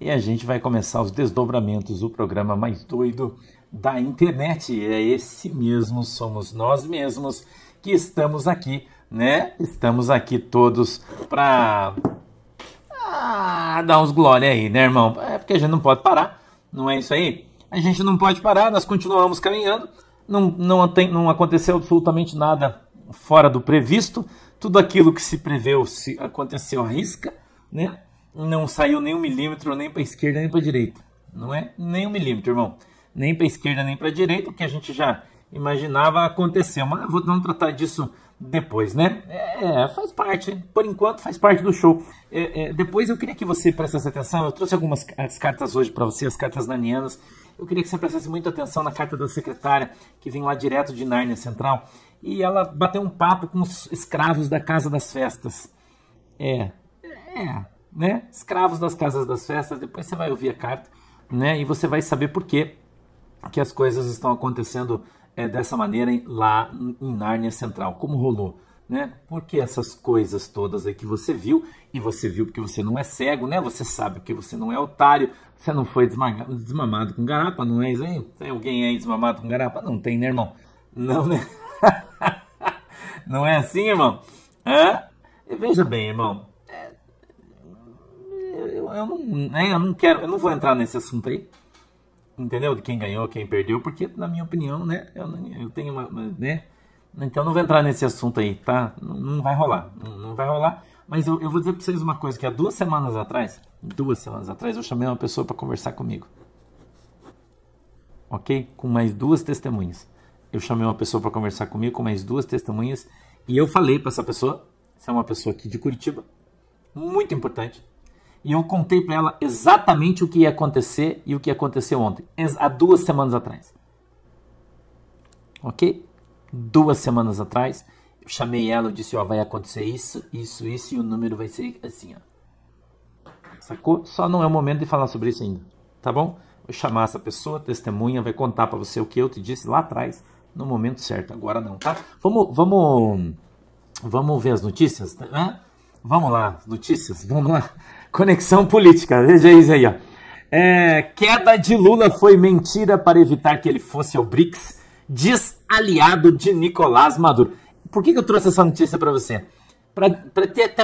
E a gente vai começar os desdobramentos do programa mais doido da internet. É esse mesmo, somos nós mesmos que estamos aqui, né? Estamos aqui todos para ah, dar uns glória aí, né, irmão? É porque a gente não pode parar, não é isso aí? A gente não pode parar, nós continuamos caminhando, não, não, tem, não aconteceu absolutamente nada fora do previsto, tudo aquilo que se preveu se aconteceu à risca, né? não saiu nem um milímetro, nem para esquerda, nem para direita. Não é nem um milímetro, irmão. Nem para esquerda, nem para direita, o que a gente já imaginava acontecer. Mas vou não tratar disso depois, né? É, é, faz parte, por enquanto faz parte do show. É, é, depois eu queria que você prestasse atenção, eu trouxe algumas as cartas hoje para você, as cartas nanianas Eu queria que você prestasse muita atenção na carta da secretária, que vem lá direto de Nárnia Central, e ela bateu um papo com os escravos da Casa das Festas. É, é, né? Escravos das casas das festas. Depois você vai ouvir a carta, né? E você vai saber por quê que as coisas estão acontecendo é, dessa maneira em, lá em Nárnia Central. Como rolou? Né? Porque essas coisas todas aí que você viu, e você viu porque você não é cego, né? Você sabe que você não é otário, você não foi desmamado com garapa, não é isso aí? Tem alguém aí desmamado com garapa? Não tem, né, irmão? Não, né? não é assim, irmão? Hã? Veja bem, irmão eu não, né, eu não quero, eu não vou entrar nesse assunto aí. Entendeu? De quem ganhou, quem perdeu, porque na minha opinião, né, eu, eu tenho uma, né? Então não vou entrar nesse assunto aí, tá? Não, não vai rolar, não, não, vai rolar. Mas eu, eu vou dizer para vocês uma coisa que há duas semanas atrás, duas semanas atrás, eu chamei uma pessoa para conversar comigo, ok? Com mais duas testemunhas. Eu chamei uma pessoa para conversar comigo com mais duas testemunhas e eu falei para essa pessoa, essa é uma pessoa aqui de Curitiba, muito importante, e eu contei para ela exatamente o que ia acontecer e o que aconteceu ontem, há duas semanas atrás. Ok? Duas semanas atrás, eu chamei ela e disse: Ó, vai acontecer isso, isso, isso, e o número vai ser assim, ó. Sacou? Só não é o momento de falar sobre isso ainda, tá bom? Vou chamar essa pessoa, testemunha, vai contar para você o que eu te disse lá atrás, no momento certo. Agora não, tá? Vamos, vamos, vamos ver as notícias, tá? Vamos lá, notícias, vamos lá. Conexão política, veja isso aí, ó. É, queda de Lula foi mentira para evitar que ele fosse ao BRICS, diz aliado de Nicolás Maduro. Por que, que eu trouxe essa notícia para você? Para ter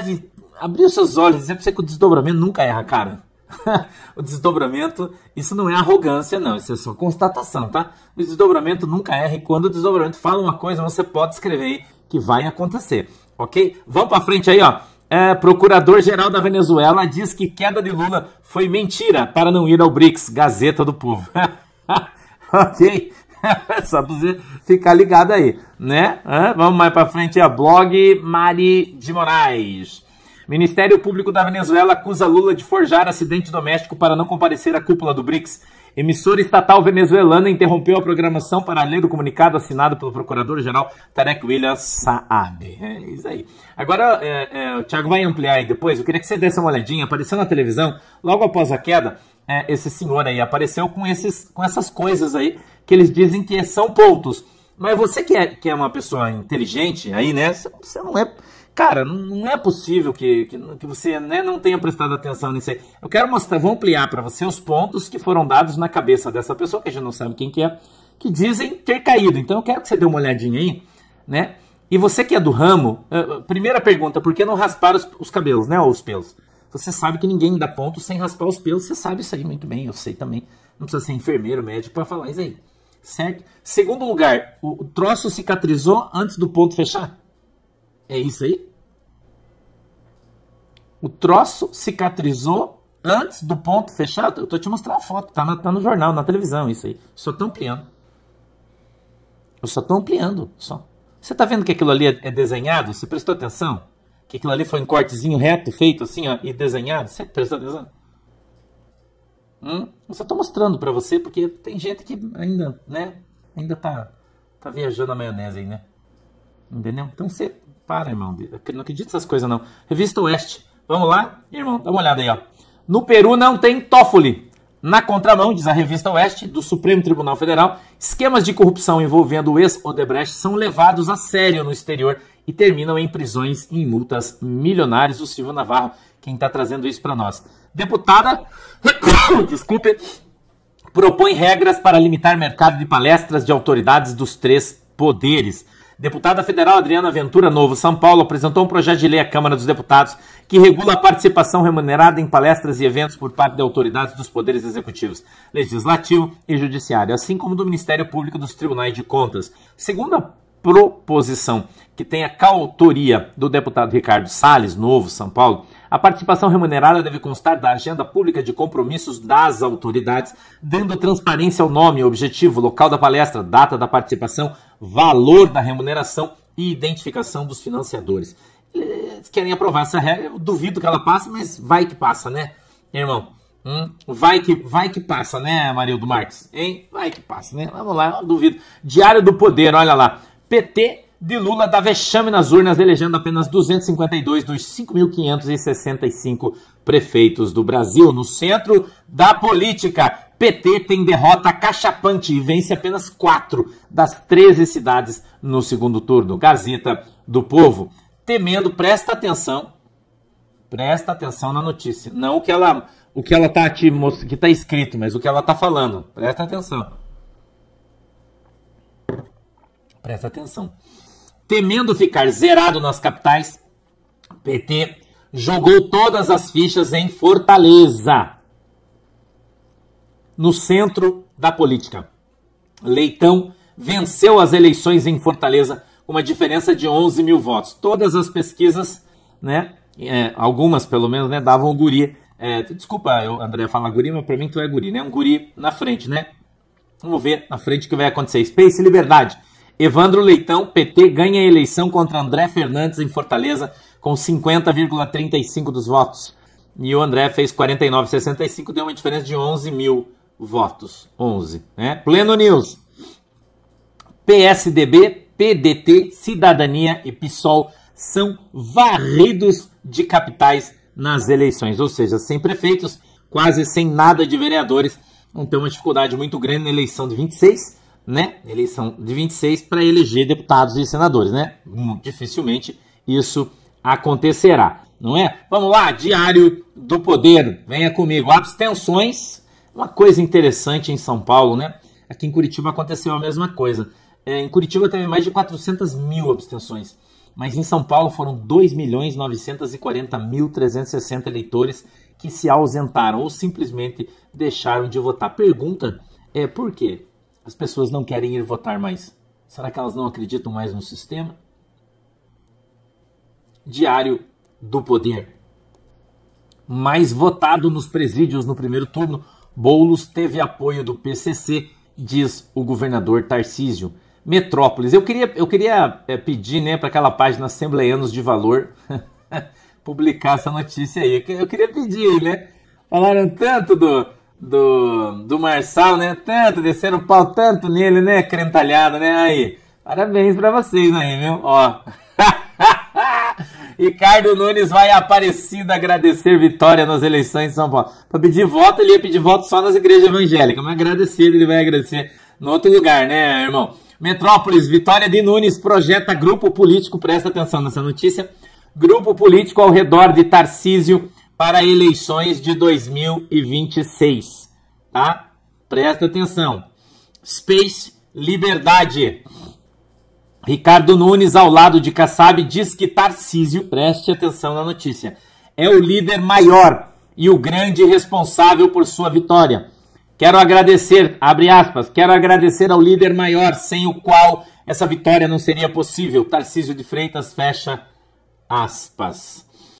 abrir os seus olhos, é para você que o desdobramento nunca erra, cara. o desdobramento, isso não é arrogância, não, isso é só constatação, tá? O desdobramento nunca erra e quando o desdobramento fala uma coisa, você pode escrever aí que vai acontecer, ok? Vamos para frente aí, ó. É, Procurador-geral da Venezuela diz que queda de Lula foi mentira para não ir ao BRICS. Gazeta do Povo. ok. Só para você ficar ligado aí, né? vamos mais para frente a blog Mari de Moraes. Ministério Público da Venezuela acusa Lula de forjar acidente doméstico para não comparecer à cúpula do BRICS. Emissora estatal venezuelana interrompeu a programação para ler o comunicado assinado pelo procurador-geral Tarek William Saab. É isso aí. Agora, é, é, o Thiago vai ampliar aí depois. Eu queria que você desse uma olhadinha. Apareceu na televisão, logo após a queda, é, esse senhor aí apareceu com, esses, com essas coisas aí que eles dizem que são pontos. Mas você que é, que é uma pessoa inteligente aí, né? Você não é. Cara, não, não é possível que, que, que você né, não tenha prestado atenção nisso aí. Eu quero mostrar, vou ampliar para você os pontos que foram dados na cabeça dessa pessoa, que a gente não sabe quem que é, que dizem ter caído. Então eu quero que você dê uma olhadinha aí, né? E você que é do ramo, eh, eh, primeira pergunta, por que não raspar os, os cabelos, né? Ou os pelos? Você sabe que ninguém dá ponto sem raspar os pelos, você sabe isso aí muito bem, eu sei também. Não precisa ser enfermeiro, médico para falar isso aí. Certo? Segundo lugar, o troço cicatrizou antes do ponto fechar? É isso aí? O troço cicatrizou antes do ponto fechado. Eu tô te mostrando a foto, tá, na, tá no jornal, na televisão, isso aí. Só tô ampliando. Eu só tô ampliando, só. Você tá vendo que aquilo ali é, é desenhado? Você prestou atenção? Que aquilo ali foi um cortezinho reto, feito assim, ó, e desenhado? Você prestou atenção? Hum? Eu só tô mostrando para você, porque tem gente que ainda, né, ainda tá, tá viajando a maionese aí, né? Entendeu? Então você para, irmão. Não acredito nessas coisas, não. Revista Oeste. Vamos lá, irmão, dá uma olhada aí, ó. No Peru não tem Toffoli. Na contramão, diz a revista Oeste, do Supremo Tribunal Federal, esquemas de corrupção envolvendo o ex-Odebrecht são levados a sério no exterior e terminam em prisões e multas milionárias. O Silvio Navarro, quem está trazendo isso para nós. Deputada, desculpe, propõe regras para limitar mercado de palestras de autoridades dos três poderes. Deputada federal Adriana Ventura Novo, São Paulo, apresentou um projeto de lei à Câmara dos Deputados que regula a participação remunerada em palestras e eventos por parte de autoridades dos poderes executivos, legislativo e judiciário, assim como do Ministério Público dos Tribunais de Contas. Segundo a proposição que tem a coautoria do deputado Ricardo Salles, Novo, São Paulo, a participação remunerada deve constar da agenda pública de compromissos das autoridades, dando transparência ao nome, objetivo, local da palestra, data da participação, valor da remuneração e identificação dos financiadores. Eles querem aprovar essa regra, eu duvido que ela passe, mas vai que passa, né, irmão? Hum, vai, que, vai que passa, né, Marildo Marques? Hein? Vai que passa, né? Vamos lá, duvido. Diário do Poder, olha lá. PT de Lula dá vexame nas urnas, elegendo apenas 252 dos 5.565 prefeitos do Brasil. No centro da política, PT tem derrota cachapante e vence apenas quatro das 13 cidades no segundo turno. Gazeta do Povo. Temendo, presta atenção, presta atenção na notícia. Não o que ela, o que ela está te que está escrito, mas o que ela está falando. Presta atenção. Presta atenção temendo ficar zerado nas capitais, PT jogou todas as fichas em Fortaleza, no centro da política. Leitão venceu as eleições em Fortaleza com uma diferença de 11 mil votos. Todas as pesquisas, né, é, algumas pelo menos, né, davam o guri. É, desculpa, eu, André, falar guri, mas para mim tu é guri, né? Um guri na frente, né? Vamos ver na frente o que vai acontecer. Space Liberdade Evandro Leitão, PT, ganha a eleição contra André Fernandes em Fortaleza com 50,35 dos votos. E o André fez 49,65, deu uma diferença de 11 mil votos. 11, né? Pleno News. PSDB, PDT, Cidadania e PSOL são varridos de capitais nas eleições, ou seja, sem prefeitos, quase sem nada de vereadores, vão ter uma dificuldade muito grande na eleição de 26, né? Eleição de 26 para eleger deputados e senadores, né? Hum, dificilmente isso acontecerá, não é? Vamos lá, Diário do Poder, venha comigo. Abstenções, uma coisa interessante em São Paulo, né? Aqui em Curitiba aconteceu a mesma coisa. É, em Curitiba teve mais de 400 mil abstenções, mas em São Paulo foram 2.940.360 milhões mil eleitores que se ausentaram ou simplesmente deixaram de votar. Pergunta é por quê? As pessoas não querem ir votar mais. Será que elas não acreditam mais no sistema? Diário do Poder. Mais votado nos presídios no primeiro turno, Boulos teve apoio do PCC, diz o governador Tarcísio. Metrópolis. Eu queria, eu queria é, pedir né, para aquela página Assembleianos de Valor publicar essa notícia aí. Eu queria pedir, né? Falaram tanto do, do, do Marçal, né? Tanto descendo o pau tanto nele, né? Crentalhado, né? Aí, parabéns para vocês aí, viu? Ó. Ricardo Nunes vai aparecido agradecer vitória nas eleições de São Paulo. Para pedir voto, ele ia pedir voto só nas igrejas evangélicas, mas agradecido, ele vai agradecer no outro lugar, né, irmão? Metrópolis, vitória de Nunes projeta grupo político, presta atenção nessa notícia. Grupo político ao redor de Tarcísio para eleições de 2026 tá? Presta atenção. Space Liberdade. Ricardo Nunes, ao lado de Kassab, diz que Tarcísio, preste atenção na notícia, é o líder maior e o grande responsável por sua vitória. Quero agradecer, abre aspas, quero agradecer ao líder maior, sem o qual essa vitória não seria possível. Tarcísio de Freitas, fecha aspas.